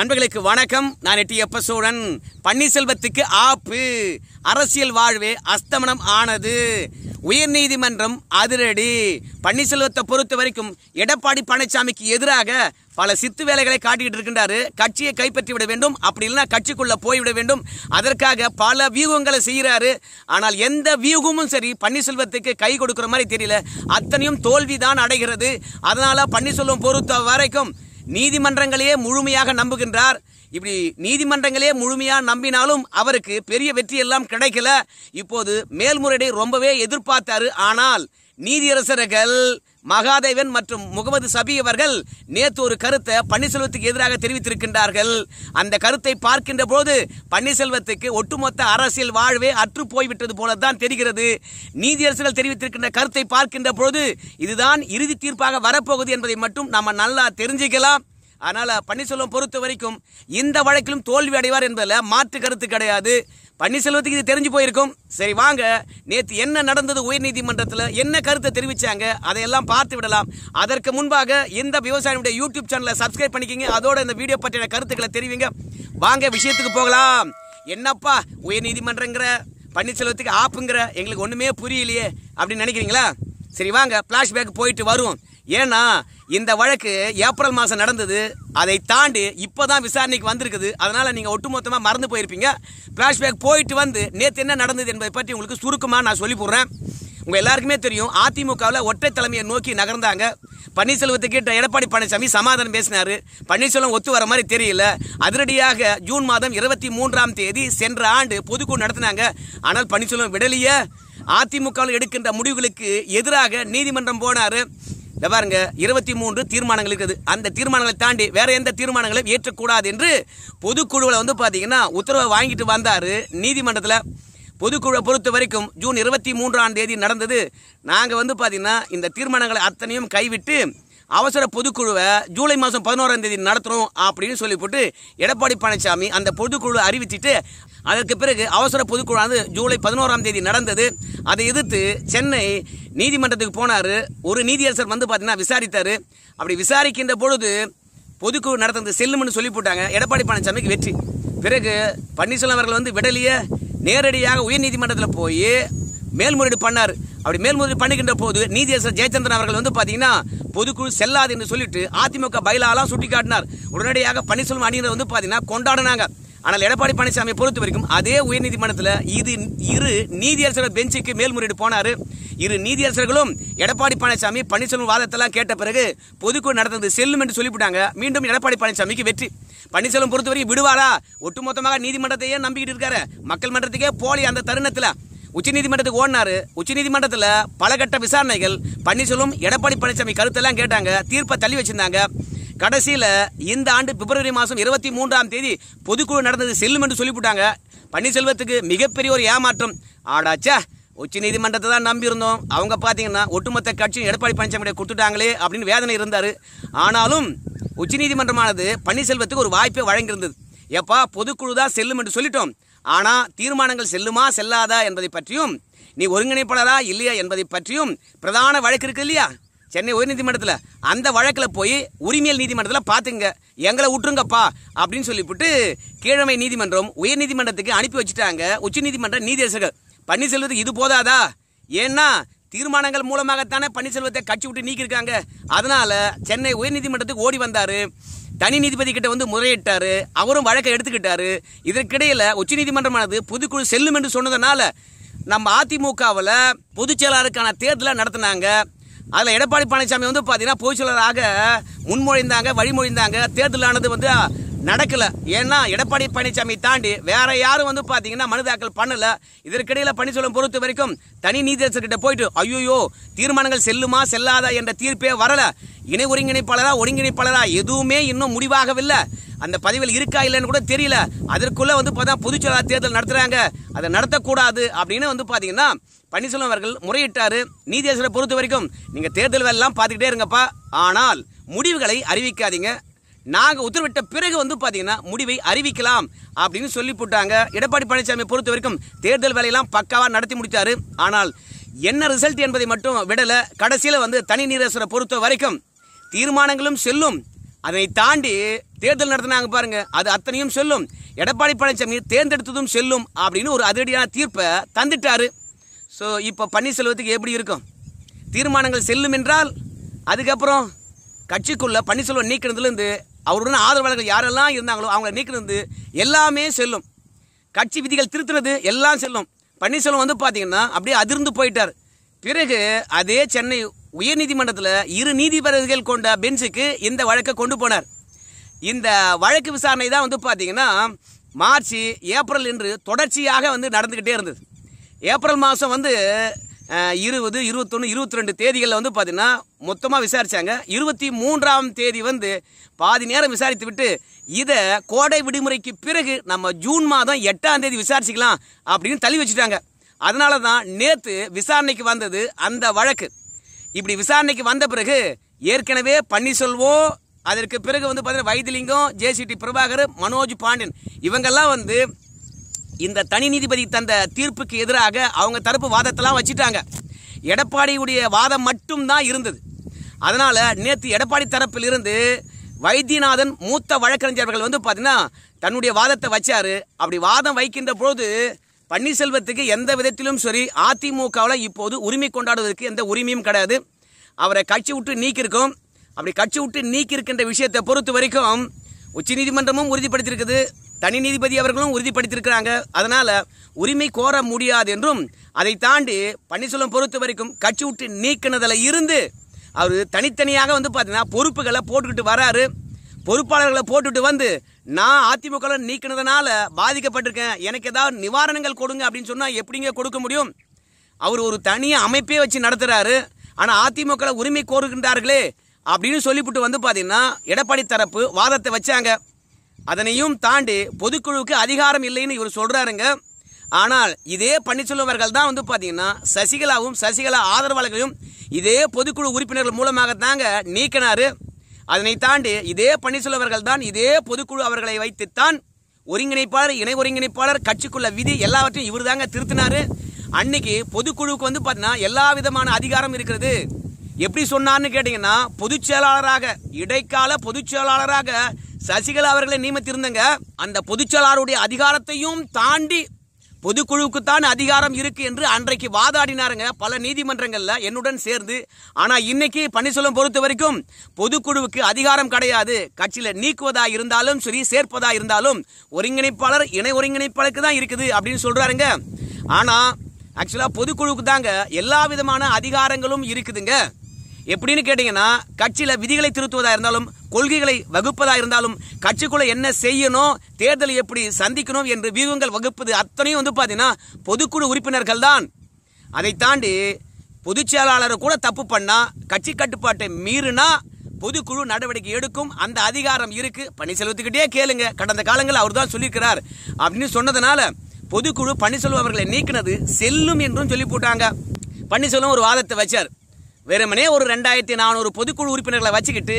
நண்பர்களுக்கு வணக்கம் நான் எட்டி எப்ப சோழன் பன்னீர்செல்வத்துக்கு ஆப்பு அரசியல் வாழ்வு அஸ்தமனம் ஆனது உயர் நீதிமன்றம் அதிரடி பன்னீர்செல்வத்தை பொறுத்த வரைக்கும் எடப்பாடி பழனிசாமிக்கு எதிராக பல சித்து வேலைகளை காட்டிக்கிட்டு இருக்கின்றாரு கட்சியை கைப்பற்றி விட வேண்டும் அப்படி இல்லைன்னா கட்சிக்குள்ளே போய்விட வேண்டும் அதற்காக பல வியூகங்களை செய்கிறாரு ஆனால் எந்த வியூகமும் சரி பன்னீர்செல்வத்துக்கு கை கொடுக்குற மாதிரி தெரியல அத்தனையும் தோல்வி தான் அடைகிறது அதனால் பன்னீர்செல்வம் பொறுத்த வரைக்கும் நீதிமன்றங்களையே முழுமையாக நம்புகின்றார் இப்படி நீதிமன்றங்களே முழுமையாக நம்பினாலும் அவருக்கு பெரிய வெற்றி எல்லாம் கிடைக்கல இப்போது மேல்முறையை ரொம்பவே எதிர்பார்த்தாரு ஆனால் நீதியரசர்கள் மகாதேவன் மற்றும் முகமது சபி அவர்கள் நேற்று ஒரு கருத்தை பன்னீர்செல்வத்துக்கு எதிராக தெரிவித்திருக்கின்றார்கள் அந்த கருத்தை பார்க்கின்ற போது பன்னீர்செல்வத்துக்கு ஒட்டுமொத்த அரசியல் வாழ்வே அற்று போய்விட்டது போலதான் தெரிகிறது நீதியரசுகள் தெரிவித்திருக்கின்ற கருத்தை பார்க்கின்ற பொழுது இதுதான் இறுதி தீர்ப்பாக வரப்போகுது என்பதை மட்டும் நம்ம நல்லா தெரிஞ்சுக்கலாம் ஆனால் பன்னீர்செல்வம் பொறுத்த வரைக்கும் இந்த வழக்கிலும் தோல்வி அடைவார் என்பதில் மாற்று கருத்து கிடையாது பன்னீர்செல்வத்துக்கு இது தெரிஞ்சு போயிருக்கும் சரி வாங்க நேற்று என்ன நடந்தது உயர்நீதிமன்றத்தில் என்ன கருத்தை தெரிவித்தாங்க அதையெல்லாம் பார்த்து விடலாம் அதற்கு முன்பாக இந்த விவசாயியுடைய யூடியூப் சேனலை சப்ஸ்கிரைப் பண்ணிக்கிங்க அதோட இந்த வீடியோ பற்றின கருத்துக்களை தெரிவிங்க வாங்க விஷயத்துக்கு போகலாம் என்னப்பா உயர்நீதிமன்றங்கிற பன்னீர்செல்வத்துக்கு ஆப்புங்கிற எங்களுக்கு ஒன்றுமே புரியலையே அப்படின்னு நினைக்கிறீங்களா சரி வாங்க ஃப்ளாஷ்பேக் போயிட்டு வருவோம் ஏன்னா இந்த வழக்கு ஏப்ரல் மாதம் நடந்தது அதை தாண்டி இப்போ தான் விசாரணைக்கு வந்திருக்குது அதனால் நீங்கள் ஒட்டுமொத்தமாக மறந்து போயிருப்பீங்க ஃப்ளாஷ்பேக் போயிட்டு வந்து நேற்று என்ன நடந்தது என்பதை பற்றி உங்களுக்கு சுருக்கமாக நான் சொல்லி போடுறேன் உங்கள் எல்லாருக்குமே தெரியும் அதிமுகவில் ஒற்றை தலைமையை நோக்கி நகர்ந்தாங்க பன்னீர்செல்வத்தை கிட்ட எடப்பாடி பழனிசாமி சமாதானம் பேசினார் பன்னீர்செல்வம் ஒத்து வர மாதிரி தெரியல அதிரடியாக ஜூன் மாதம் இருபத்தி மூன்றாம் தேதி சென்ற ஆண்டு பொதுக்கூட்டம் நடத்தினாங்க ஆனால் பன்னீர்செல்வம் விடலையே அதிமுகவில் எடுக்கின்ற முடிவுகளுக்கு எதிராக நீதிமன்றம் போனார் பாருங்க இருபத்தி மூன்று தீர்மானங்கள் இருக்குது அந்த தீர்மானங்களை தாண்டி வேற எந்த தீர்மானங்களையும் ஏற்றக்கூடாது என்று பொதுக்குழுவில் வந்து பார்த்தீங்கன்னா உத்தரவை வாங்கிட்டு வந்தார் நீதிமன்றத்தில் பொதுக்குழுவை பொறுத்த வரைக்கும் ஜூன் இருபத்தி மூன்றாம் தேதி நடந்தது நாங்கள் வந்து பார்த்தீங்கன்னா இந்த தீர்மானங்களை அத்தனையும் கைவிட்டு அவசர பொதுக்குழுவை ஜூலை மாதம் பதினோராம் தேதி நடத்துகிறோம் அப்படின்னு சொல்லி போட்டு எடப்பாடி பழனிசாமி அந்த பொதுக்குழுவை அறிவிச்சிட்டு அதற்கு பிறகு அவசர பொதுக்குழு வந்து ஜூலை பதினோராம் தேதி நடந்தது அதை எதிர்த்து சென்னை நீதிமன்றத்துக்கு போனார் ஒரு நீதியரசர் வந்து பார்த்தீங்கன்னா விசாரித்தார் அப்படி விசாரிக்கின்ற பொழுது பொதுக்குழு நடத்துறது செல்லும்னு சொல்லி போட்டாங்க எடப்பாடி பழனிசாமிக்கு வெற்றி பிறகு பன்னீர்செல்வம் அவர்கள் வந்து விடலிய நேரடியாக உயர்நீதிமன்றத்தில் போய் மேல்முறையீடு பண்ணார் அப்படி மேல்முறையீடு பண்ணுகின்ற போது நீதியரசர் ஜெயச்சந்திரன் அவர்கள் வந்து பார்த்தீங்கன்னா பொதுக்குழு செல்லாது என்று சொல்லிட்டு அதிமுக பயிலாலாம் சுட்டி காட்டினார் உடனடியாக பன்னீர்செல்வம் அணியினர் வந்து பார்த்தீங்கன்னா கொண்டாடினாங்க ஆனால் எடப்பாடி பழனிசாமியை பொறுத்த வரைக்கும் அதே உயர்நீதிமன்றத்தில் இது இரு நீதியரசர்கள் பெஞ்சுக்கு மேல்முறையீடு போனார் இரு நீதியரசர்களும் எடப்பாடி பழனிசாமி பன்னீர்செல்வம் வாதத்தெல்லாம் கேட்ட பிறகு பொதுக்குழு நடந்தது செல்லும் என்று சொல்லிவிட்டாங்க மீண்டும் எடப்பாடி பழனிசாமிக்கு வெற்றி பன்னீர்செல்வம் பொறுத்தவரைக்கும் விடுவாரா ஒட்டுமொத்தமாக நீதிமன்றத்தையே நம்பிக்கிட்டு இருக்காரு மக்கள் மன்றத்துக்கே போலி அந்த தருணத்தில் உச்சநீதிமன்றத்துக்கு ஓடினாரு உச்சநீதிமன்றத்தில் பல கட்ட விசாரணைகள் பன்னீர்செல்வம் எடப்பாடி பழனிசாமி கருத்தெல்லாம் கேட்டாங்க தீர்ப்பை தள்ளி வச்சிருந்தாங்க கடைசியில் இந்த ஆண்டு பிப்ரவரி மாதம் இருபத்தி மூன்றாம் தேதி பொதுக்குழு நடந்தது செல்லும் என்று சொல்லிவிட்டாங்க பன்னீர்செல்வத்துக்கு மிகப்பெரிய ஒரு ஏமாற்றம் ஆடாச்சா உச்ச நீதிமன்றத்தை தான் நம்பியிருந்தோம் அவங்க பார்த்தீங்கன்னா ஒட்டுமொத்த கட்சியும் எடப்பாடி பழனிசாமி கொடுத்துட்டாங்களே அப்படின்னு வேதனை இருந்தார் ஆனாலும் உச்ச நீதிமன்றமானது பன்னீர்செல்வத்துக்கு ஒரு வாய்ப்பை வழங்கியிருந்தது எப்பா பொதுக்குழு தான் செல்லும் என்று சொல்லிட்டோம் ஆனால் தீர்மானங்கள் செல்லுமா செல்லாதா என்பதை பற்றியும் நீ ஒருங்கிணைப்பாளரா இல்லையா என்பதை பற்றியும் பிரதான வழக்கு இருக்கு இல்லையா சென்னை உயர்நீதிமன்றத்தில் அந்த வழக்கில் போய் உரிமையல் நீதிமன்றத்தில் பார்த்துங்க எங்களை விட்டுருங்கப்பா அப்படின்னு சொல்லிவிட்டு கீழமை நீதிமன்றம் உயர்நீதிமன்றத்துக்கு அனுப்பி வச்சுட்டாங்க உச்சநீதிமன்ற நீதியரசர்கள் பன்னீர்செல்வத்துக்கு இது போதாதா ஏன்னா தீர்மானங்கள் மூலமாகத்தானே பன்னீர்செல்வத்தை கட்சி விட்டு நீக்கியிருக்காங்க அதனால் சென்னை உயர்நீதிமன்றத்துக்கு ஓடி வந்தார் தனி நீதிபதி கிட்ட வந்து முறையிட்டார் அவரும் வழக்கை எடுத்துக்கிட்டாரு இதற்கிடையில் உச்சநீதிமன்றமானது புதுக்குழு செல்லும் என்று சொன்னதுனால நம்ம அதிமுகவில் பொதுச் செயலாளருக்கான தேர்தலை நடத்தினாங்க அதில் எடப்பாடி பழனிசாமி வந்து பார்த்தீங்கன்னா பொதுச்செயலராக முன்மொழிந்தாங்க வழிமொழிந்தாங்க தேர்தலானது வந்து நடக்கல ஏன்னா எடப்பாடி பழனிசாமி தாண்டி வேற யாரும் வந்து பாத்தீங்கன்னா மனு தாக்கல் பண்ணல இதற்கிடையில பன்னீர்செல்வம் பொறுத்த வரைக்கும் தனி கிட்ட போயிட்டு ஐயோ தீர்மானங்கள் செல்லுமா செல்லாதா என்ற தீர்ப்பே வரல இணை ஒருங்கிணைப்பாளரா ஒருங்கிணைப்பாளரா எதுவுமே இன்னும் முடிவாகவில்லை அந்த பதிவில் இருக்கா இல்லைன்னு கூட தெரியல அதற்குள்ள வந்து பார்த்தா பொதுச்செயலாளர் தேர்தல் நடத்துறாங்க அதை நடத்தக்கூடாது அப்படின்னு வந்து பாத்தீங்கன்னா பன்னீர்செல்வம் அவர்கள் முறையிட்டாரு நீதியரசரை பொறுத்த வரைக்கும் நீங்க தேர்தல் எல்லாம் பார்த்துக்கிட்டே இருங்கப்பா ஆனால் முடிவுகளை அறிவிக்காதீங்க நாங்கள் உத்தரவிட்ட பிறகு வந்து பார்த்தீங்கன்னா முடிவை அறிவிக்கலாம் அப்படின்னு சொல்லி போட்டாங்க எடப்பாடி பழனிசாமி பொறுத்த வரைக்கும் தேர்தல் வேலையெல்லாம் பக்காவாக நடத்தி முடித்தார் ஆனால் என்ன ரிசல்ட் என்பதை மட்டும் விடலை கடைசியில் வந்து தனி நீரசரை பொறுத்த வரைக்கும் தீர்மானங்களும் செல்லும் அதை தாண்டி தேர்தல் நடத்தினாங்க பாருங்க அது அத்தனையும் செல்லும் எடப்பாடி பழனிசாமி தேர்ந்தெடுத்ததும் செல்லும் அப்படின்னு ஒரு அதிரடியான தீர்ப்பை தந்துட்டாரு ஸோ இப்போ பன்னீர்செல்வத்துக்கு எப்படி இருக்கும் தீர்மானங்கள் செல்லும் என்றால் அதுக்கப்புறம் கட்சிக்குள்ள பன்னீர்செல்வம் நீக்கினதுலேருந்து அவருடன் ஆதரவாளர்கள் யாரெல்லாம் இருந்தாங்களோ அவங்களை நீக்கிறது எல்லாமே செல்லும் கட்சி விதிகள் திருத்துறது எல்லாம் செல்லும் பன்னீர்செல்வம் வந்து பார்த்தீங்கன்னா அப்படியே அதிர்ந்து போயிட்டார் பிறகு அதே சென்னை உயர்நீதிமன்றத்தில் இரு நீதிபதிகள் கொண்ட பெஞ்சுக்கு இந்த வழக்கை கொண்டு போனார் இந்த வழக்கு விசாரணை தான் வந்து பார்த்தீங்கன்னா மார்ச் ஏப்ரல் என்று தொடர்ச்சியாக வந்து நடந்துக்கிட்டே இருந்தது ஏப்ரல் மாதம் வந்து இருபது இருபத்தொன்று இருபத்தி ரெண்டு தேதிகளில் வந்து பார்த்திங்கன்னா மொத்தமாக விசாரித்தாங்க இருபத்தி மூன்றாம் தேதி வந்து பாதி நேரம் விசாரித்து விட்டு இதை கோடை விடுமுறைக்கு பிறகு நம்ம ஜூன் மாதம் எட்டாம் தேதி விசாரிச்சிக்கலாம் அப்படின்னு தள்ளி வச்சுட்டாங்க அதனால தான் நேற்று விசாரணைக்கு வந்தது அந்த வழக்கு இப்படி விசாரணைக்கு வந்த பிறகு ஏற்கனவே பன்னீர்செல்வம் அதற்கு பிறகு வந்து பார்த்தீங்கன்னா வைத்திலிங்கம் ஜேசிடி பிரபாகர் மனோஜ் பாண்டியன் இவங்கெல்லாம் வந்து இந்த தனி நீதிபதி தந்த தீர்ப்புக்கு எதிராக அவங்க தரப்பு வாதத்தெல்லாம் வச்சுட்டாங்க எடப்பாடியுடைய வாதம் மட்டும் தான் இருந்தது அதனால் நேற்று எடப்பாடி தரப்பில் இருந்து வைத்தியநாதன் மூத்த வழக்கறிஞர்கள் வந்து பார்த்தீங்கன்னா தன்னுடைய வாதத்தை வச்சார் அப்படி வாதம் வைக்கின்ற பொழுது பன்னீர்செல்வத்துக்கு எந்த விதத்திலும் சரி அதிமுகவில் இப்போது உரிமை கொண்டாடுவதற்கு எந்த உரிமையும் கிடையாது அவரை கட்சி விட்டு நீக்கியிருக்கோம் அப்படி கட்சி விட்டு நீக்கியிருக்கின்ற விஷயத்தை பொறுத்த வரைக்கும் உச்சநீதிமன்றமும் உறுதிப்படுத்தியிருக்குது தனி நீதிபதி அவர்களும் உறுதிப்படுத்தியிருக்கிறாங்க அதனால் உரிமை கோர முடியாது என்றும் அதை தாண்டி பன்னீர்செல்வம் பொறுத்த வரைக்கும் கட்சி விட்டு நீக்கினதில் இருந்து அவர் தனித்தனியாக வந்து பார்த்தீங்கன்னா பொறுப்புகளை போட்டுக்கிட்டு வராரு பொறுப்பாளர்களை போட்டுட்டு வந்து நான் அதிமுக நீக்கினதுனால பாதிக்கப்பட்டிருக்கேன் எனக்கு ஏதாவது நிவாரணங்கள் கொடுங்க அப்படின்னு சொன்னால் எப்படிங்க கொடுக்க முடியும் அவர் ஒரு தனி அமைப்பே வச்சு நடத்துகிறாரு ஆனால் அதிமுக உரிமை கோருகின்றார்களே அப்படின்னு சொல்லிவிட்டு வந்து பார்த்தீங்கன்னா எடப்பாடி தரப்பு வாதத்தை வச்சாங்க அதனையும் தாண்டி பொதுக்குழுவுக்கு அதிகாரம் இல்லைன்னு இவர் சொல்கிறாருங்க ஆனால் இதே பன்னீர்செல்வர்கள் தான் வந்து பார்த்தீங்கன்னா சசிகலாவும் சசிகலா ஆதரவாளர்களையும் இதே பொதுக்குழு உறுப்பினர்கள் மூலமாக தாங்க நீக்கினார் அதனை தாண்டி இதே பன்னீர்செல்வர்கள் தான் இதே பொதுக்குழு அவர்களை வைத்துத்தான் ஒருங்கிணைப்பாளர் இணை ஒருங்கிணைப்பாளர் கட்சிக்குள்ள விதி எல்லாவற்றையும் இவர் தாங்க திருத்தினார் அன்னைக்கு பொதுக்குழுவுக்கு வந்து பார்த்தீங்கன்னா எல்லா விதமான அதிகாரம் இருக்கிறது எப்படி சொன்னார்னு கேட்டீங்கன்னா பொதுச் செயலாளராக இடைக்கால பொதுச் செயலாளராக சசிகலா அவர்களை நியமித்திருந்தங்க அந்த பொதுச் செயலாளருடைய அதிகாரத்தையும் தாண்டி பொதுக்குழுவுக்குத்தான் அதிகாரம் இருக்கு என்று அன்றைக்கு வாதாடினாருங்க பல நீதிமன்றங்கள்ல என்னுடன் சேர்ந்து ஆனா இன்னைக்கு பன்னீர்செல்வம் பொறுத்த வரைக்கும் பொதுக்குழுவுக்கு அதிகாரம் கிடையாது கட்சியில நீக்குவதா இருந்தாலும் சரி சேர்ப்பதா இருந்தாலும் ஒருங்கிணைப்பாளர் இணை ஒருங்கிணைப்பாளருக்கு தான் இருக்குது அப்படின்னு சொல்றாருங்க ஆனா ஆக்சுவலா பொதுக்குழுவுக்கு தாங்க எல்லா விதமான அதிகாரங்களும் இருக்குதுங்க எப்படின்னு கேட்டீங்கன்னா கட்சியில் விதிகளை திருத்துவதாக இருந்தாலும் கொள்கைகளை வகுப்பதாக இருந்தாலும் கட்சிக்குள்ளே என்ன செய்யணும் தேர்தலை எப்படி சந்திக்கணும் என்று வியூகங்கள் வகுப்பது அத்தனையும் வந்து பார்த்தீங்கன்னா பொதுக்குழு உறுப்பினர்கள் தான் அதை தாண்டி பொதுச் கூட தப்பு பண்ணால் கட்சி கட்டுப்பாட்டை மீறினா பொதுக்குழு நடவடிக்கை எடுக்கும் அந்த அதிகாரம் இருக்கு செலுத்திக்கிட்டே கேளுங்க கடந்த காலங்களில் அவர் தான் சொல்லியிருக்கிறார் அப்படின்னு சொன்னதுனால பொதுக்குழு பன்னீர்செல்வம் அவர்களை நீக்கினது செல்லும் என்றும் சொல்லி போட்டாங்க பன்னீர்செல்வம் ஒரு வாதத்தை வச்சார் வெறுமனே ஒரு ரெண்டாயிரத்தி நானூறு பொதுக்குழு உறுப்பினர்களை வச்சுக்கிட்டு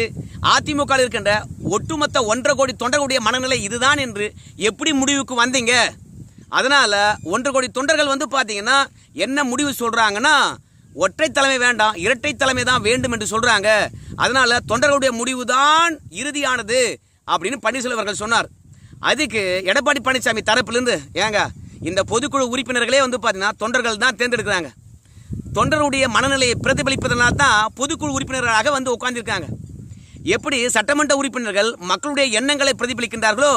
அதிமுக இருக்கின்ற ஒட்டுமொத்த ஒன்றரை கோடி தொண்டர்களுடைய மனநிலை இதுதான் என்று எப்படி முடிவுக்கு வந்தீங்க அதனால் ஒன்றரை கோடி தொண்டர்கள் வந்து பார்த்தீங்கன்னா என்ன முடிவு சொல்கிறாங்கன்னா ஒற்றை தலைமை வேண்டாம் இரட்டை தலைமை தான் வேண்டும் என்று சொல்கிறாங்க அதனால் தொண்டர்களுடைய முடிவு தான் இறுதியானது அப்படின்னு பன்னீர்செல்வம் அவர்கள் சொன்னார் அதுக்கு எடப்பாடி பழனிசாமி தரப்புலேருந்து ஏங்க இந்த பொதுக்குழு உறுப்பினர்களே வந்து பார்த்தீங்கன்னா தொண்டர்கள் தான் தேர்ந்தெடுக்கிறாங்க தொண்டருடைய மனநிலையை பிரதிபலிப்பதனால் தான் பொதுக்குழு உறுப்பினர்களாக வந்து உட்கார்ந்துருக்காங்க எப்படி சட்டமன்ற உறுப்பினர்கள் மக்களுடைய எண்ணங்களை பிரதிபலிக்கின்றார்களோ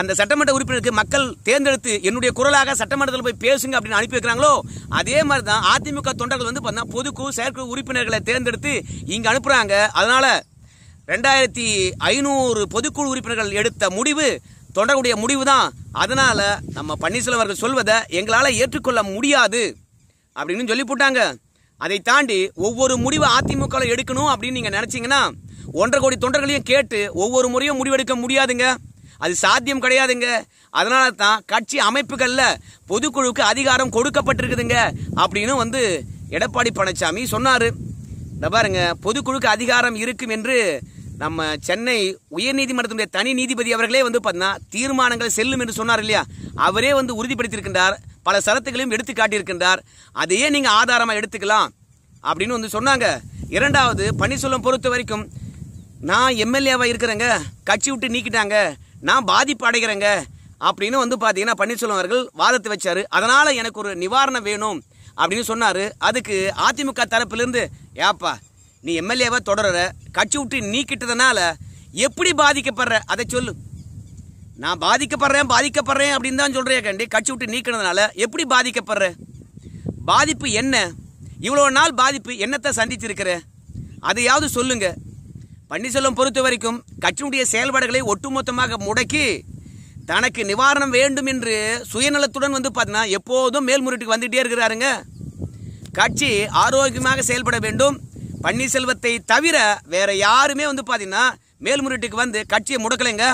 அந்த சட்டமன்ற உறுப்பினருக்கு மக்கள் தேர்ந்தெடுத்து என்னுடைய குரலாக சட்டமன்றத்தில் போய் பேசுங்க அப்படின்னு அனுப்பி வைக்கிறாங்களோ அதே மாதிரி தான் அதிமுக தொண்டர்கள் வந்து பார்த்தீங்கன்னா பொதுக்குழு செயற்குழு உறுப்பினர்களை தேர்ந்தெடுத்து இங்கே அனுப்புகிறாங்க அதனால் ரெண்டாயிரத்தி ஐநூறு பொதுக்குழு உறுப்பினர்கள் எடுத்த முடிவு தொடர்புடைய முடிவு தான் அதனால் நம்ம பன்னீர்செல்வம் அவர்கள் சொல்வதை எங்களால் ஏற்றுக்கொள்ள முடியாது அப்படின்னு சொல்லி போட்டாங்க அதை தாண்டி ஒவ்வொரு முடிவை அதிமுக எடுக்கணும் அப்படின்னு நீங்க நினைச்சீங்கன்னா ஒன்றரை கோடி தொண்டர்களையும் கேட்டு ஒவ்வொரு முறையும் முடிவெடுக்க முடியாதுங்க அது சாத்தியம் கிடையாதுங்க அதனால தான் கட்சி அமைப்புகளில் பொதுக்குழுவுக்கு அதிகாரம் கொடுக்கப்பட்டிருக்குதுங்க அப்படின்னு வந்து எடப்பாடி பழனிசாமி சொன்னார் இந்த பாருங்க பொதுக்குழுக்கு அதிகாரம் இருக்கும் என்று நம்ம சென்னை உயர்நீதிமன்றத்தினுடைய தனி நீதிபதி அவர்களே வந்து பார்த்தீங்கன்னா தீர்மானங்கள் செல்லும் என்று சொன்னார் இல்லையா அவரே வந்து உறுதிப்படுத்தியிருக்கின்றார் பல சரத்துகளையும் எடுத்து காட்டியிருக்கின்றார் அதையே நீங்கள் ஆதாரமாக எடுத்துக்கலாம் அப்படின்னு வந்து சொன்னாங்க இரண்டாவது பன்னீர்செல்வம் பொறுத்த வரைக்கும் நான் எம்எல்ஏவாக இருக்கிறேங்க கட்சி விட்டு நீக்கிட்டாங்க நான் பாதிப்பு அடைகிறேங்க அப்படின்னு வந்து பார்த்தீங்கன்னா பன்னீர்செல்வம் அவர்கள் வாதத்தை வச்சார் அதனால் எனக்கு ஒரு நிவாரணம் வேணும் அப்படின்னு சொன்னார் அதுக்கு அதிமுக தரப்பிலிருந்து ஏப்பா நீ எம்எல்ஏவாக தொடர கட்சி விட்டு நீக்கிட்டதுனால எப்படி பாதிக்கப்படுற அதை சொல்லு நான் பாதிக்கப்படுறேன் பாதிக்கப்படுறேன் அப்படின்னு தான் சொல்கிறேன் கண்டி கட்சி விட்டு நீக்கினதுனால எப்படி பாதிக்கப்படுற பாதிப்பு என்ன இவ்வளோ நாள் பாதிப்பு என்னத்தை சந்திச்சிருக்கிற அதையாவது சொல்லுங்க பன்னீர்செல்வம் பொறுத்த வரைக்கும் கட்சியினுடைய செயல்பாடுகளை ஒட்டுமொத்தமாக முடக்கி தனக்கு நிவாரணம் வேண்டும் என்று சுயநலத்துடன் வந்து பார்த்தீங்கன்னா எப்போதும் மேல்முறையீட்டுக்கு வந்துகிட்டே இருக்கிறாருங்க கட்சி ஆரோக்கியமாக செயல்பட வேண்டும் பன்னீர்செல்வத்தை தவிர வேற யாருமே வந்து பார்த்தீங்கன்னா மேல்முறையீட்டுக்கு வந்து கட்சியை முடக்கலைங்க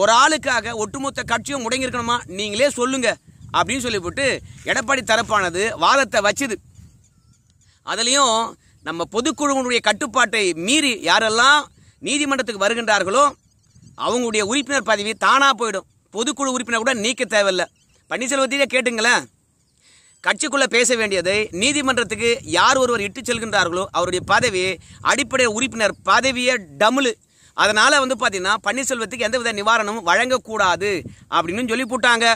ஒரு ஆளுக்காக ஒட்டுமொத்த கட்சியும் முடங்கியிருக்கணுமா நீங்களே சொல்லுங்க அப்படின்னு சொல்லிவிட்டு எடப்பாடி தரப்பானது வாதத்தை வச்சுது அதுலேயும் நம்ம பொதுக்குழுவனுடைய கட்டுப்பாட்டை மீறி யாரெல்லாம் நீதிமன்றத்துக்கு வருகின்றார்களோ அவங்களுடைய உறுப்பினர் பதவி தானாக போயிடும் பொதுக்குழு உறுப்பினர் கூட நீக்க தேவையில்லை பன்னீர்செல்வத்தையே கேட்டுங்களேன் கட்சிக்குள்ளே பேச வேண்டியதை நீதிமன்றத்துக்கு யார் ஒருவர் இட்டு செல்கின்றார்களோ அவருடைய பதவி அடிப்படை உறுப்பினர் பதவியே டமுலு அதனால் வந்து பார்த்திங்கன்னா பன்னீர்செல்வத்துக்கு எந்தவித நிவாரணமும் வழங்கக்கூடாது அப்படின்னு சொல்லி போட்டாங்க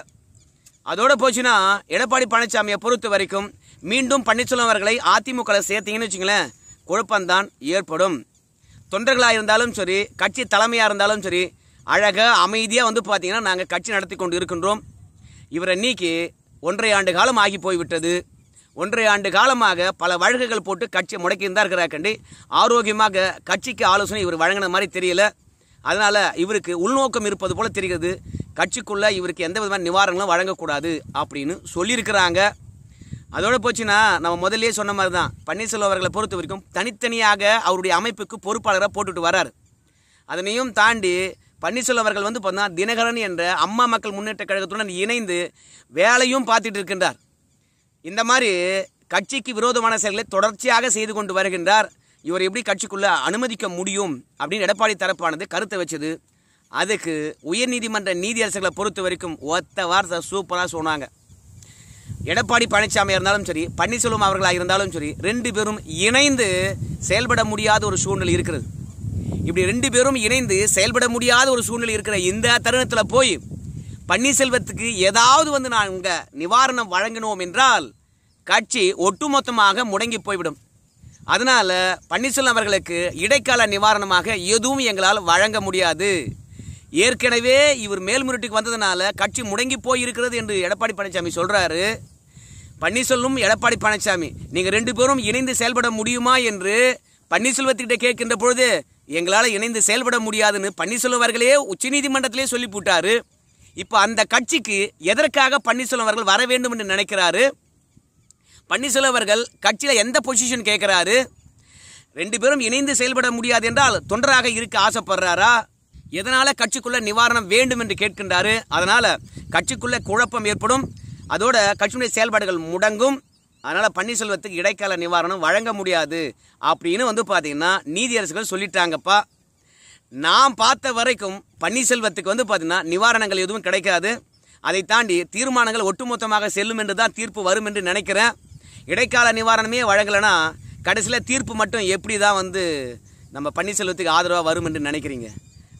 அதோடு போச்சுன்னா எடப்பாடி பழனிசாமியை பொறுத்த வரைக்கும் மீண்டும் பன்னீர்செல்வம் அவர்களை அதிமுகவில் சேர்த்தீங்கன்னு வச்சுங்களேன் குழப்பம்தான் ஏற்படும் தொண்டர்களாக இருந்தாலும் சரி கட்சி தலைமையாக இருந்தாலும் சரி அழகாக அமைதியாக வந்து பார்த்திங்கன்னா நாங்கள் கட்சி நடத்தி கொண்டு இருக்கின்றோம் இவரை நீக்கி ஒன்றரை ஆண்டு காலம் ஆகி போய்விட்டது ஒன்றை ஆண்டு காலமாக பல வழக்குகள் போட்டு கட்சியை முடக்கியிருந்தா இருக்கிறா கண்டு ஆரோக்கியமாக கட்சிக்கு ஆலோசனை இவர் வழங்கின மாதிரி தெரியல அதனால் இவருக்கு உள்நோக்கம் இருப்பது போல தெரிகிறது கட்சிக்குள்ளே இவருக்கு எந்த விதமான நிவாரணங்களும் வழங்கக்கூடாது அப்படின்னு சொல்லியிருக்கிறாங்க அதோடு போச்சுன்னா நம்ம முதல்லே சொன்ன மாதிரி தான் பன்னீர்செல்வம் அவர்களை பொறுத்த வரைக்கும் தனித்தனியாக அவருடைய அமைப்புக்கு பொறுப்பாளராக போட்டுட்டு வராரு அதனையும் தாண்டி பன்னீர்செல்வம் அவர்கள் வந்து பார்த்தா தினகரன் என்ற அம்மா மக்கள் முன்னேற்ற கழகத்துடன் இணைந்து வேலையும் பார்த்துட்டு இருக்கின்றார் இந்த மாதிரி கட்சிக்கு விரோதமான செயல்களை தொடர்ச்சியாக செய்து கொண்டு வருகின்றார் இவர் எப்படி கட்சிக்குள்ள அனுமதிக்க முடியும் அப்படின்னு எடப்பாடி தரப்பானது கருத்தை வச்சது அதுக்கு உயர்நீதிமன்ற நீதியரசர்களை பொறுத்த வரைக்கும் ஒத்த வார்த்தை சூப்பராக சொன்னாங்க எடப்பாடி பழனிசாமி இருந்தாலும் சரி பன்னீர்செல்வம் அவர்களாக இருந்தாலும் சரி ரெண்டு பேரும் இணைந்து செயல்பட முடியாத ஒரு சூழ்நிலை இருக்கிறது இப்படி ரெண்டு பேரும் இணைந்து செயல்பட முடியாத ஒரு சூழ்நிலை இருக்கிற இந்த தருணத்தில் போய் பன்னீர்செல்வத்துக்கு ஏதாவது வந்து நான் இங்கே நிவாரணம் வழங்கினோம் என்றால் கட்சி ஒட்டுமொத்தமாக முடங்கி போய்விடும் அதனால் பன்னீர்செல்வம் அவர்களுக்கு இடைக்கால நிவாரணமாக எதுவும் எங்களால் வழங்க முடியாது ஏற்கனவே இவர் மேல்முறையீட்டுக்கு வந்ததுனால கட்சி முடங்கி போயிருக்கிறது என்று எடப்பாடி பழனிசாமி சொல்கிறாரு பன்னீர்செல்வம் எடப்பாடி பழனிசாமி நீங்கள் ரெண்டு பேரும் இணைந்து செயல்பட முடியுமா என்று பன்னீர்செல்வத்துக்கிட்ட கேட்கின்ற பொழுது எங்களால் இணைந்து செயல்பட முடியாதுன்னு பன்னீர்செல்வம் அவர்களே உச்சநீதிமன்றத்திலே சொல்லி போட்டார் இப்போ அந்த கட்சிக்கு எதற்காக பன்னீர்செல்வம் அவர்கள் வர வேண்டும் என்று நினைக்கிறாரு பன்னீர்செல்வம் அவர்கள் கட்சியில் எந்த பொசிஷன் கேட்குறாரு ரெண்டு பேரும் இணைந்து செயல்பட முடியாது என்றால் தொண்டராக இருக்க ஆசைப்படுறாரா எதனால் கட்சிக்குள்ளே நிவாரணம் வேண்டும் என்று கேட்கின்றாரு அதனால் கட்சிக்குள்ளே குழப்பம் ஏற்படும் அதோட கட்சியினுடைய செயல்பாடுகள் முடங்கும் அதனால் பன்னீர்செல்வத்துக்கு இடைக்கால நிவாரணம் வழங்க முடியாது அப்படின்னு வந்து பார்த்தீங்கன்னா நீதியரசுகள் சொல்லிட்டாங்கப்பா நாம் பார்த்த வரைக்கும் பன்னீர்செல்வத்துக்கு வந்து பார்த்தீங்கன்னா நிவாரணங்கள் எதுவும் கிடைக்காது அதை தாண்டி தீர்மானங்கள் ஒட்டுமொத்தமாக செல்லும் என்று தான் தீர்ப்பு வரும் என்று நினைக்கிறேன் இடைக்கால நிவாரணமே வழங்கலைனா கடைசியில் தீர்ப்பு மட்டும் எப்படி தான் வந்து நம்ம பன்னீர்செல்வத்துக்கு ஆதரவாக வரும் என்று நினைக்கிறீங்க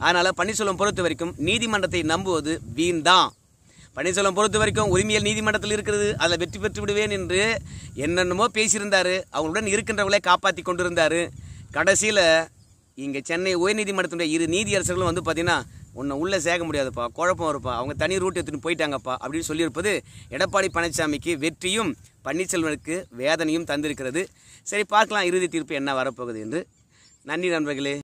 அதனால் பன்னீர்செல்வம் பொறுத்த வரைக்கும் நீதிமன்றத்தை நம்புவது வீண் தான் பன்னீர்செல்வம் பொறுத்த வரைக்கும் உரிமையல் நீதிமன்றத்தில் இருக்கிறது அதில் வெற்றி பெற்று விடுவேன் என்று என்னென்னமோ பேசியிருந்தார் அவங்களுடன் இருக்கின்றவங்களே காப்பாற்றி கொண்டிருந்தார் கடைசியில் இங்கே சென்னை உயர்நீதிமன்றத்தினுடைய இரு நீதியரசர்களும் வந்து பார்த்திங்கன்னா உன்னை உள்ளே சேர்க்க முடியாதுப்பா குழப்பம் இருப்பா அவங்க தனி ரூட் எடுத்துகிட்டு போயிட்டாங்கப்பா அப்படின்னு சொல்லியிருப்பது எடப்பாடி பழனிசாமிக்கு வெற்றியும் பன்னீர்செல்வனுக்கு வேதனையும் தந்திருக்கிறது சரி பார்க்கலாம் இறுதி தீர்ப்பு என்ன வரப்போகுது என்று நன்றி நண்பர்களே